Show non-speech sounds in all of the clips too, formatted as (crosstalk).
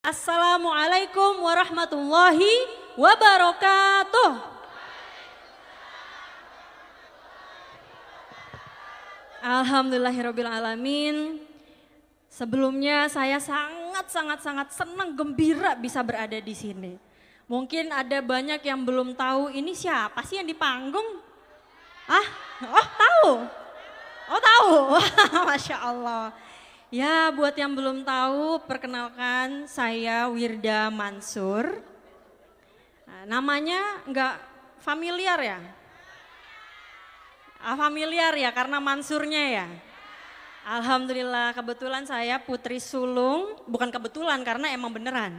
Assalamualaikum warahmatullahi wabarakatuh. Alhamdulillahirabbil alamin. Sebelumnya saya sangat sangat sangat senang gembira bisa berada di sini. Mungkin ada banyak yang belum tahu ini siapa sih yang di panggung? Ah, oh tahu. Oh tahu. (laughs) Masya Allah. Ya, buat yang belum tahu, perkenalkan saya Wirda Mansur. Nah, namanya enggak familiar ya? Ah, familiar ya karena Mansurnya ya. Alhamdulillah, kebetulan saya putri sulung, bukan kebetulan karena emang beneran.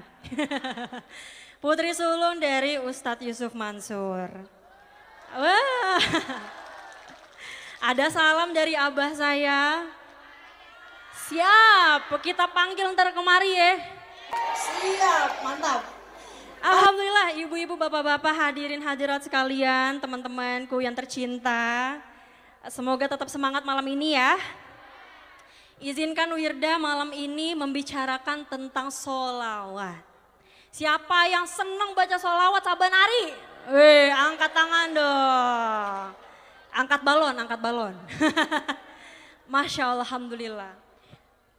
(laughs) putri sulung dari Ustadz Yusuf Mansur. Wah. (laughs) Ada salam dari abah saya, Siap, kita panggil ntar kemari ya. Siap, mantap. Alhamdulillah ibu-ibu, bapak-bapak, hadirin hadirat sekalian, teman-temanku yang tercinta. Semoga tetap semangat malam ini ya. Izinkan Wirda malam ini membicarakan tentang solawat. Siapa yang senang baca solawat saban hari? Weh, angkat tangan dong. Angkat balon, angkat balon. (laughs) Masya Allah, Alhamdulillah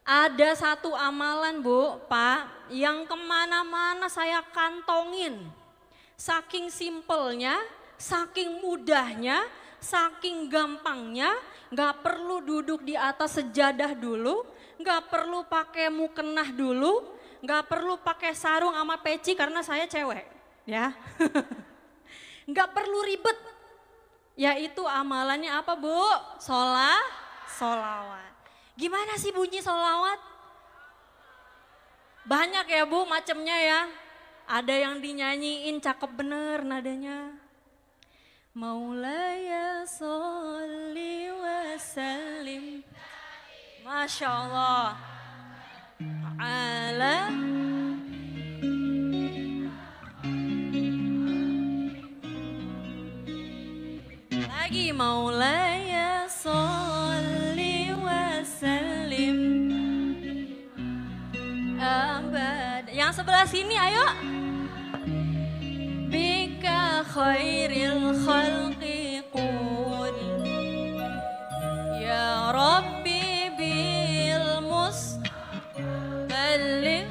ada satu amalan Bu, Pak, yang kemana-mana saya kantongin. Saking simpelnya, saking mudahnya, saking gampangnya, gak perlu duduk di atas sejadah dulu, gak perlu pakai mukenah dulu, gak perlu pakai sarung sama peci karena saya cewek, ya. (laughs) gak perlu ribet. Yaitu amalannya apa Bu? Sholah, solawat. Gimana sih bunyi solawat? Banyak ya bu macemnya ya. Ada yang dinyanyiin cakep bener nadanya. Maulaya soli wa salim. Masya Allah. Ala. Lagi maulaya. yang sebelah sini ayo. Bika khairil khalqi qul Ya Rabbi bil mus Balik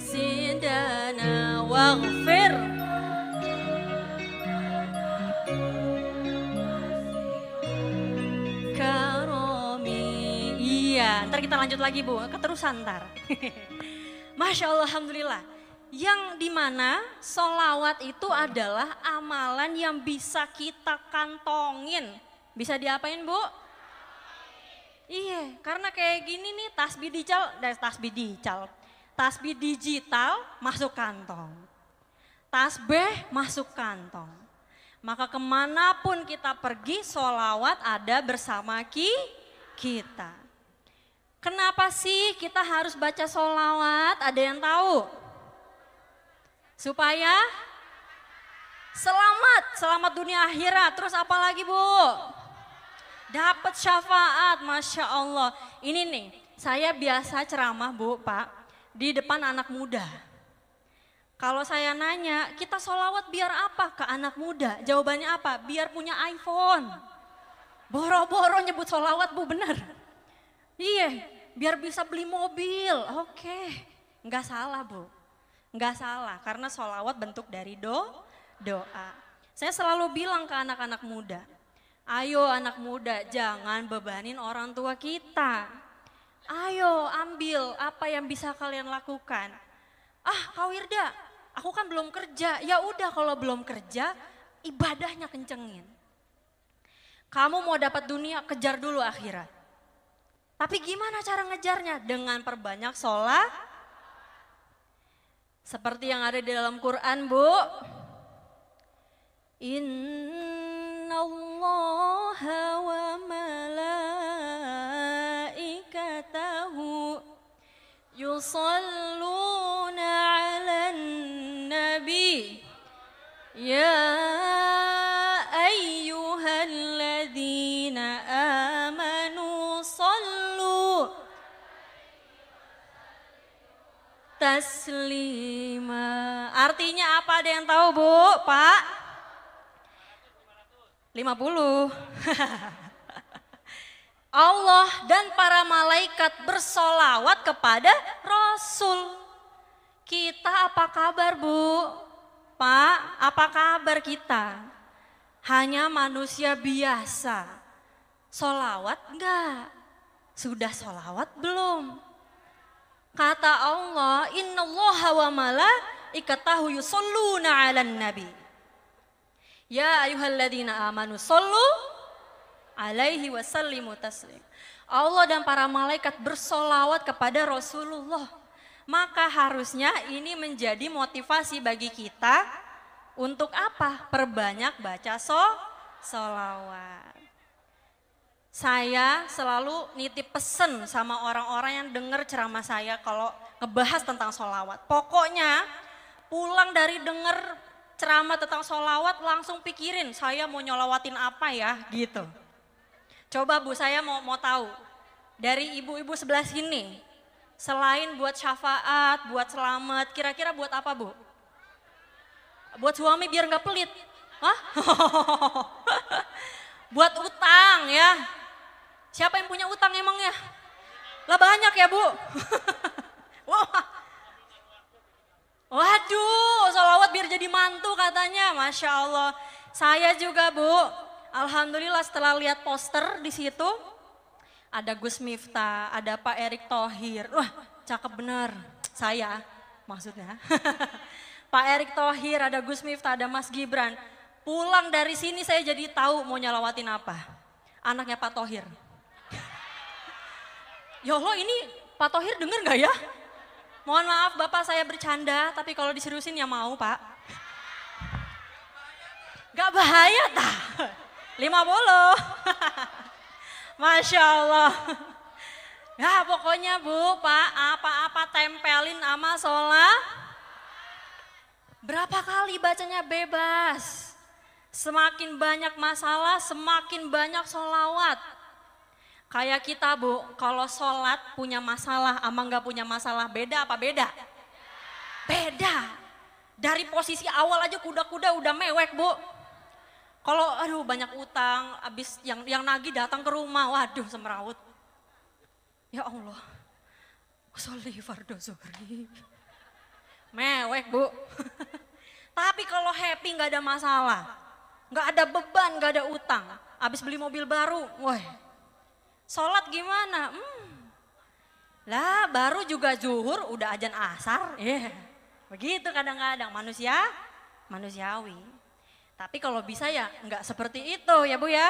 Sidana waghfir iya, ntar kita lanjut lagi Bu, keterusan ntar. (laughs) Masya Allah, Alhamdulillah. Yang dimana solawat itu adalah amalan yang bisa kita kantongin. Bisa diapain Bu? Iya, karena kayak gini nih tasbih digital, dari eh, tasbih digital, tasbih digital masuk kantong, tasbih masuk kantong. Maka kemanapun kita pergi, solawat ada bersama ki kita. Kenapa sih kita harus baca solawat? Ada yang tahu? Supaya selamat, selamat dunia akhirat. Terus apa lagi bu? Dapat syafaat, Masya Allah. Ini nih, saya biasa ceramah bu, pak, di depan anak muda. Kalau saya nanya, kita solawat biar apa ke anak muda? Jawabannya apa? Biar punya iPhone. Boro-boro nyebut solawat bu, benar. Iya, biar bisa beli mobil. Oke, okay. nggak salah bu, nggak salah karena sholawat bentuk dari do, doa. Saya selalu bilang ke anak-anak muda, ayo anak muda jangan bebanin orang tua kita. Ayo ambil apa yang bisa kalian lakukan. Ah, Kak Wirda, aku kan belum kerja. Ya udah kalau belum kerja, ibadahnya kencengin. Kamu mau dapat dunia, kejar dulu akhirat. Tapi gimana cara ngejarnya? Dengan perbanyak sholat. Seperti yang ada di dalam Quran, Bu. Inna Allah wa malaikatahu yusalluna ala nabi. Ya taslima. Artinya apa ada yang tahu Bu, Pak? 50. (laughs) Allah dan para malaikat bersolawat kepada Rasul. Kita apa kabar Bu? Pak, apa kabar kita? Hanya manusia biasa. Solawat enggak? Sudah solawat belum? Kata Allah, Inna Allah wa mala ikatahu yusalluna ala nabi. Ya ayuhalladzina amanu sallu alaihi wa sallimu taslim. Allah dan para malaikat bersolawat kepada Rasulullah. Maka harusnya ini menjadi motivasi bagi kita untuk apa? Perbanyak baca so, solawat saya selalu nitip pesen sama orang-orang yang dengar ceramah saya kalau ngebahas tentang solawat. Pokoknya pulang dari denger ceramah tentang solawat langsung pikirin saya mau nyolawatin apa ya gitu. Coba bu saya mau mau tahu dari ibu-ibu sebelah sini selain buat syafaat, buat selamat, kira-kira buat apa bu? Buat suami biar nggak pelit, Hah? (laughs) buat utang ya, Siapa yang punya utang emangnya? Lah banyak ya bu. (laughs) wow. Waduh, solawat biar jadi mantu katanya, masya Allah. Saya juga bu, alhamdulillah setelah lihat poster di situ, ada Gus Miftah, ada Pak Erick Thohir. Wah, cakep bener. Saya maksudnya. (laughs) Pak Erick Thohir, ada Gus Miftah, ada Mas Gibran. Pulang dari sini saya jadi tahu mau nyalawatin apa. Anaknya Pak Thohir. Ya Allah ini Pak Tohir denger nggak ya? Mohon maaf Bapak saya bercanda, tapi kalau diseriusin ya mau Pak. Gak bahaya tak? Lima bolo. (laughs) Masya Allah. Ya pokoknya Bu, Pak, apa-apa tempelin sama sholat. Berapa kali bacanya bebas. Semakin banyak masalah, semakin banyak sholawat. Kayak kita bu, kalau sholat punya masalah ama nggak punya masalah, beda apa beda? Beda. Dari posisi awal aja kuda-kuda udah mewek bu. Kalau aduh banyak utang, abis yang yang Nagi datang ke rumah, waduh semeraut. Ya Allah, Soli Mewek bu. (laughs) Tapi kalau happy nggak ada masalah, nggak ada beban, nggak ada utang. Abis beli mobil baru, wah Sholat gimana? Hmm. Lah baru juga zuhur udah ajan asar. Yeah. Begitu kadang-kadang manusia manusiawi. Tapi kalau bisa ya enggak seperti itu ya Bu ya.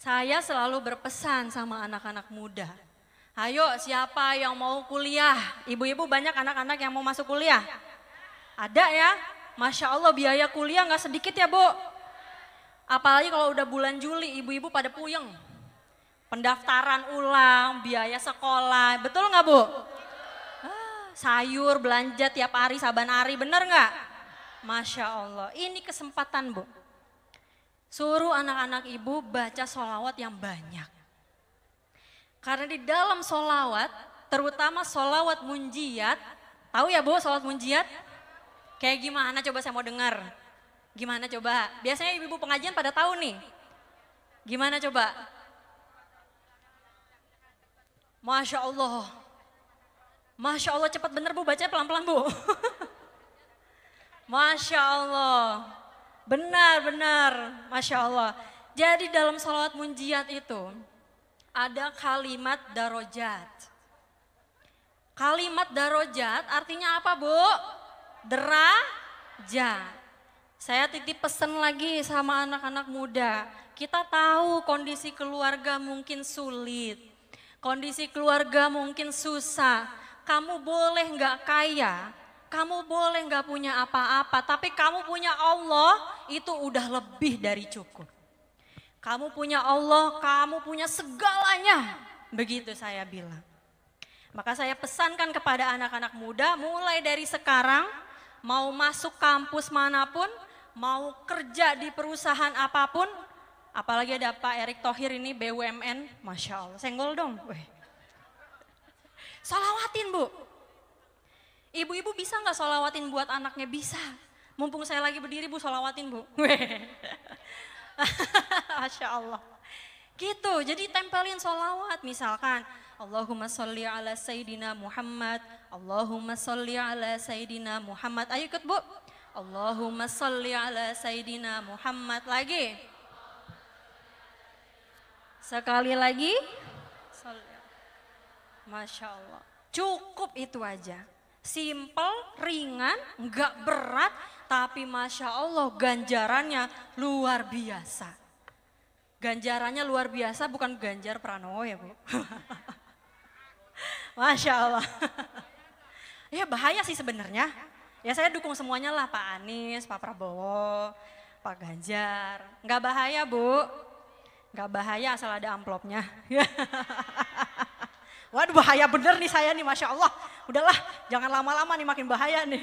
Saya selalu berpesan sama anak-anak muda. Ayo siapa yang mau kuliah? Ibu-ibu banyak anak-anak yang mau masuk kuliah? Ada ya? Masya Allah biaya kuliah enggak sedikit ya Bu. Apalagi kalau udah bulan Juli ibu-ibu pada puyeng pendaftaran ulang, biaya sekolah, betul nggak Bu? Ah, sayur belanja tiap hari saban hari, bener nggak? Masya Allah, ini kesempatan Bu. Suruh anak-anak ibu baca solawat yang banyak. Karena di dalam solawat, terutama solawat munjiat, tahu ya Bu solawat munjiat? Kayak gimana coba saya mau dengar? Gimana coba? Biasanya ibu-ibu pengajian pada tahu nih. Gimana coba? Masya Allah. Masya Allah cepat bener Bu, bacanya pelan-pelan Bu. (laughs) Masya Allah. Benar, benar. Masya Allah. Jadi dalam salawat munjiat itu ada kalimat darojat. Kalimat darojat artinya apa Bu? Derajat. Saya titip pesan lagi sama anak-anak muda. Kita tahu kondisi keluarga mungkin sulit Kondisi keluarga mungkin susah, kamu boleh nggak kaya, kamu boleh nggak punya apa-apa, tapi kamu punya Allah itu udah lebih dari cukup. Kamu punya Allah, kamu punya segalanya, begitu saya bilang. Maka saya pesankan kepada anak-anak muda mulai dari sekarang, mau masuk kampus manapun, mau kerja di perusahaan apapun, Apalagi ada Pak Erick Thohir ini BUMN, Masya Allah, senggol dong. Weh. Salawatin bu. Ibu-ibu bisa nggak solawatin buat anaknya? Bisa. Mumpung saya lagi berdiri bu, solawatin bu. (laughs) Weh. (laughs) Masya Allah. Gitu, jadi tempelin solawat misalkan. Allahumma sholli ala Sayyidina Muhammad. Allahumma sholli ala Sayyidina Muhammad. Ayo ikut bu. Allahumma sholli ala Sayyidina Muhammad. Lagi. Sekali lagi. Masya Allah. Cukup itu aja. Simple, ringan, nggak berat, tapi Masya Allah ganjarannya luar biasa. Ganjarannya luar biasa bukan ganjar Pranowo ya Bu. (laughs) Masya Allah. (laughs) ya bahaya sih sebenarnya. Ya saya dukung semuanya lah Pak Anies, Pak Prabowo, Pak Ganjar. Nggak bahaya Bu, Gak bahaya asal ada amplopnya. (laughs) Waduh bahaya bener nih saya nih Masya Allah. Udahlah jangan lama-lama nih makin bahaya nih.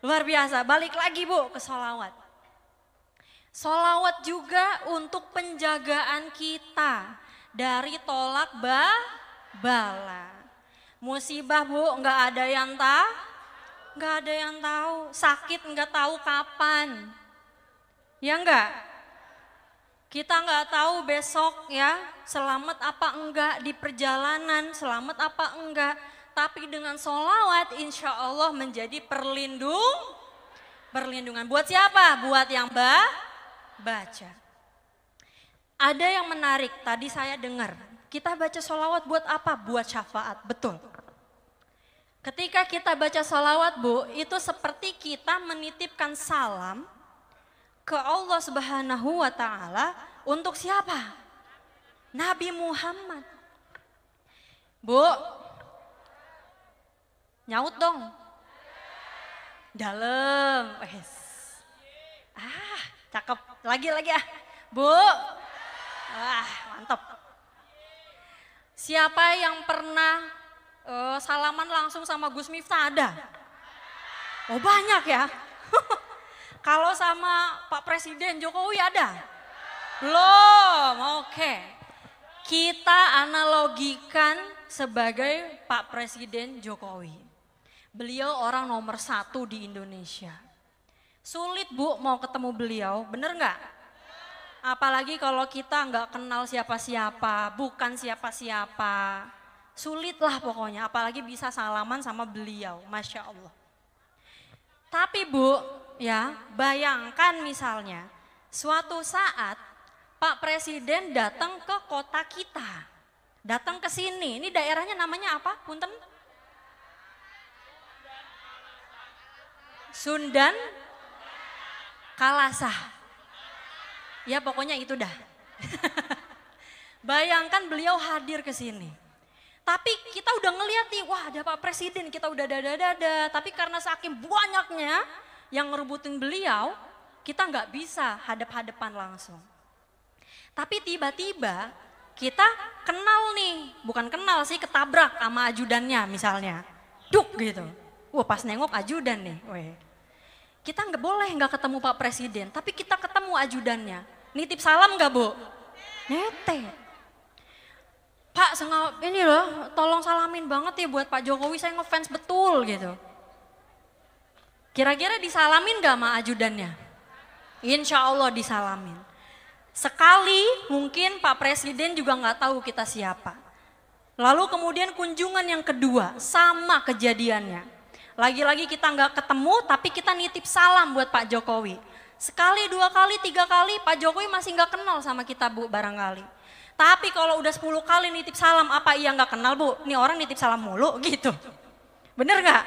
Luar biasa, balik lagi bu ke solawat. Solawat juga untuk penjagaan kita dari tolak ba bala. Musibah bu, nggak ada yang tahu, nggak ada yang tahu. Sakit nggak tahu kapan. Ya enggak? Kita nggak tahu besok ya selamat apa enggak di perjalanan, selamat apa enggak. Tapi dengan sholawat insya Allah menjadi perlindung, perlindungan. Buat siapa? Buat yang ba, baca. Ada yang menarik, tadi saya dengar. Kita baca sholawat buat apa? Buat syafaat, betul. Ketika kita baca sholawat bu, itu seperti kita menitipkan salam ke Allah Subhanahu wa taala untuk siapa? Nabi Muhammad. Bu. Nyaut dong. Dalam. Wes. Ah, cakep. Lagi-lagi ah. Bu. Wah, mantap. Siapa yang pernah uh, salaman langsung sama Gus Miftah ada? Oh banyak ya. (laughs) Kalau sama Pak Presiden Jokowi ada? Belum, oke. Okay. Kita analogikan sebagai Pak Presiden Jokowi. Beliau orang nomor satu di Indonesia. Sulit Bu mau ketemu beliau, bener nggak? Apalagi kalau kita nggak kenal siapa-siapa, bukan siapa-siapa. Sulit lah pokoknya, apalagi bisa salaman sama beliau, Masya Allah. Tapi Bu, ya bayangkan misalnya suatu saat Pak Presiden datang ke kota kita, datang ke sini. Ini daerahnya namanya apa? Punten? Sundan Kalasah. Ya pokoknya itu dah. (laughs) Bayangkan beliau hadir ke sini. Tapi kita udah ngeliat nih, wah ada Pak Presiden, kita udah dada-dada. Tapi karena saking banyaknya yang ngerebutin beliau, kita nggak bisa hadap-hadapan langsung. Tapi tiba-tiba kita kenal nih, bukan kenal sih, ketabrak sama ajudannya misalnya. Duk gitu. Wah pas nengok ajudan nih, weh. Kita nggak boleh nggak ketemu Pak Presiden, tapi kita ketemu ajudannya. Nitip salam nggak Bu? Nete. Pak ini loh tolong salamin banget ya buat Pak Jokowi saya ngefans betul gitu. Kira-kira disalamin gak sama ajudannya? Insya Allah disalamin. Sekali mungkin Pak Presiden juga nggak tahu kita siapa. Lalu kemudian kunjungan yang kedua sama kejadiannya. Lagi-lagi kita nggak ketemu tapi kita nitip salam buat Pak Jokowi. Sekali, dua kali, tiga kali Pak Jokowi masih nggak kenal sama kita bu barangkali. Tapi kalau udah 10 kali nitip salam, apa iya nggak kenal bu? Ini orang nitip salam mulu (laughs) gitu. Bener nggak?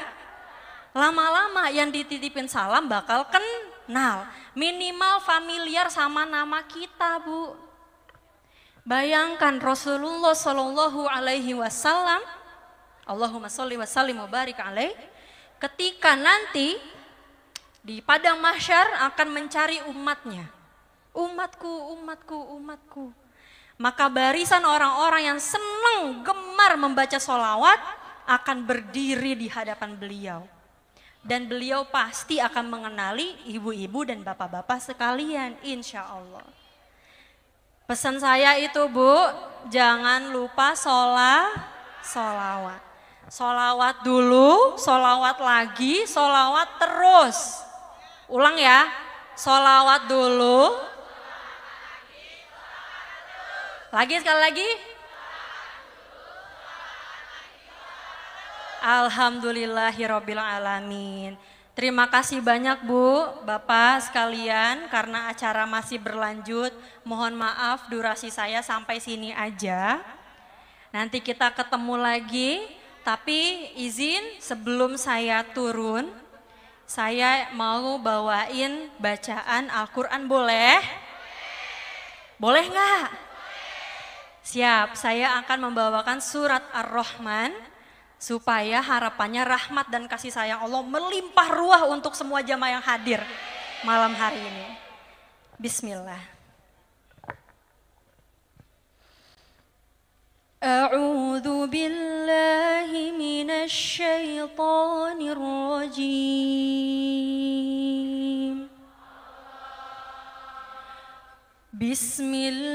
Lama-lama yang dititipin salam bakal kenal. Minimal familiar sama nama kita bu. Bayangkan Rasulullah Shallallahu Alaihi Wasallam, Allahumma sholli wa sallim wa alaih, ketika nanti di padang mahsyar akan mencari umatnya. Umatku, umatku, umatku. Maka barisan orang-orang yang senang gemar membaca solawat akan berdiri di hadapan beliau. Dan beliau pasti akan mengenali ibu-ibu dan bapak-bapak sekalian insya Allah. Pesan saya itu bu, jangan lupa sholat, sholawat. Solawat dulu, sholawat lagi, sholawat terus. Ulang ya, sholawat dulu, lagi sekali lagi. Alhamdulillahirabbil alamin. Terima kasih banyak Bu, Bapak sekalian karena acara masih berlanjut. Mohon maaf durasi saya sampai sini aja. Nanti kita ketemu lagi, tapi izin sebelum saya turun, saya mau bawain bacaan Al-Quran boleh? Boleh nggak? Siap, saya akan membawakan surat Ar-Rahman supaya harapannya rahmat dan kasih sayang Allah melimpah ruah untuk semua jamaah yang hadir malam hari ini. Bismillah. A'udzu billahi minasy syaithanir rajim. Bismillah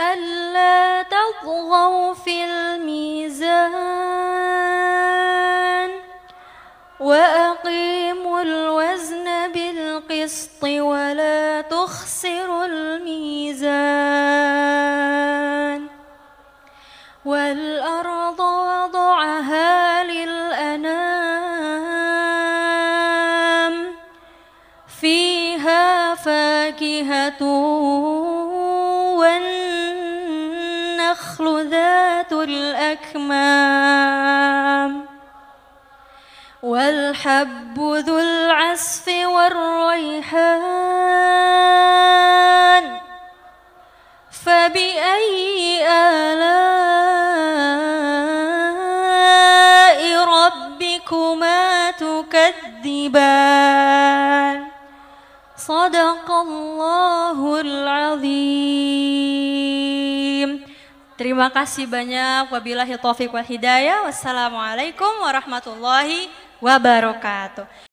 ألا تطغوا في الميزان وأقيموا الوزن بالقسط ولا الغمام والحب ذو العسف والريحان فبأي آلاء ربكما تكذبان صدق الله العظيم Terima kasih banyak. Wabillahi taufiq wal hidayah. Wassalamualaikum warahmatullahi wabarakatuh.